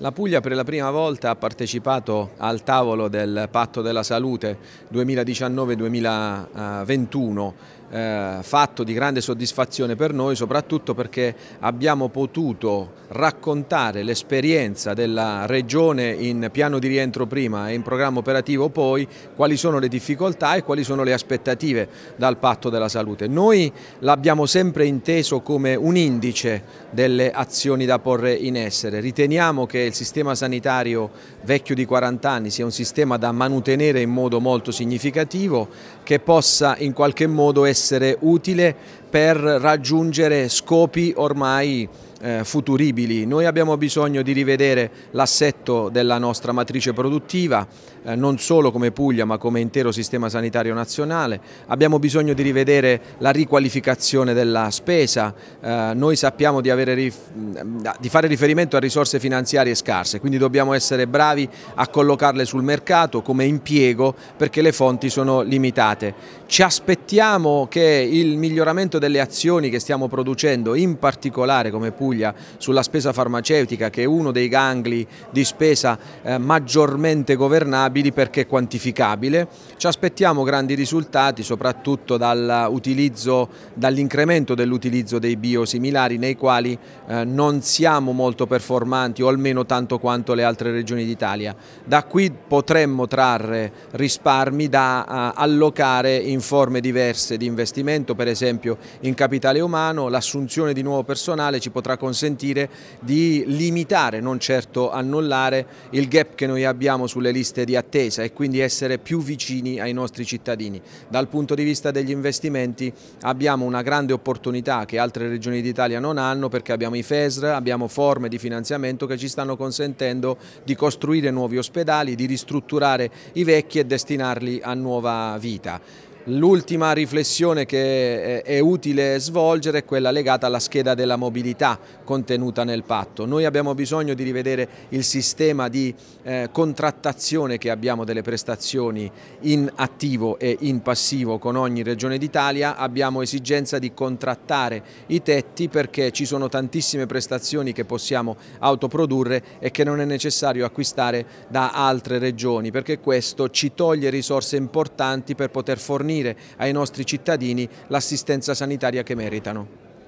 La Puglia per la prima volta ha partecipato al tavolo del Patto della Salute 2019-2021 eh, fatto di grande soddisfazione per noi, soprattutto perché abbiamo potuto raccontare l'esperienza della Regione in piano di rientro prima e in programma operativo poi, quali sono le difficoltà e quali sono le aspettative dal patto della salute. Noi l'abbiamo sempre inteso come un indice delle azioni da porre in essere. Riteniamo che il sistema sanitario vecchio di 40 anni sia un sistema da manutenere in modo molto significativo, che possa in qualche modo essere essere utile per raggiungere scopi ormai eh, futuribili. Noi abbiamo bisogno di rivedere l'assetto della nostra matrice produttiva, eh, non solo come Puglia ma come intero sistema sanitario nazionale. Abbiamo bisogno di rivedere la riqualificazione della spesa. Eh, noi sappiamo di, mm, di fare riferimento a risorse finanziarie scarse, quindi dobbiamo essere bravi a collocarle sul mercato come impiego perché le fonti sono limitate. Ci aspettiamo che il miglioramento delle azioni che stiamo producendo, in particolare come Puglia, Puglia sulla spesa farmaceutica che è uno dei gangli di spesa eh, maggiormente governabili perché quantificabile. Ci aspettiamo grandi risultati soprattutto dall'incremento dall dell'utilizzo dei biosimilari nei quali eh, non siamo molto performanti o almeno tanto quanto le altre regioni d'Italia. Da qui potremmo trarre risparmi da eh, allocare in forme diverse di investimento, per esempio in capitale umano, l'assunzione di nuovo personale ci potrà consentire di limitare, non certo annullare, il gap che noi abbiamo sulle liste di attesa e quindi essere più vicini ai nostri cittadini. Dal punto di vista degli investimenti abbiamo una grande opportunità che altre regioni d'Italia non hanno perché abbiamo i FESR, abbiamo forme di finanziamento che ci stanno consentendo di costruire nuovi ospedali, di ristrutturare i vecchi e destinarli a nuova vita. L'ultima riflessione che è utile svolgere è quella legata alla scheda della mobilità contenuta nel patto. Noi abbiamo bisogno di rivedere il sistema di eh, contrattazione che abbiamo delle prestazioni in attivo e in passivo con ogni regione d'Italia, abbiamo esigenza di contrattare i tetti perché ci sono tantissime prestazioni che possiamo autoprodurre e che non è necessario acquistare da altre regioni perché questo ci toglie risorse importanti per poter fornire fornire ai nostri cittadini l'assistenza sanitaria che meritano.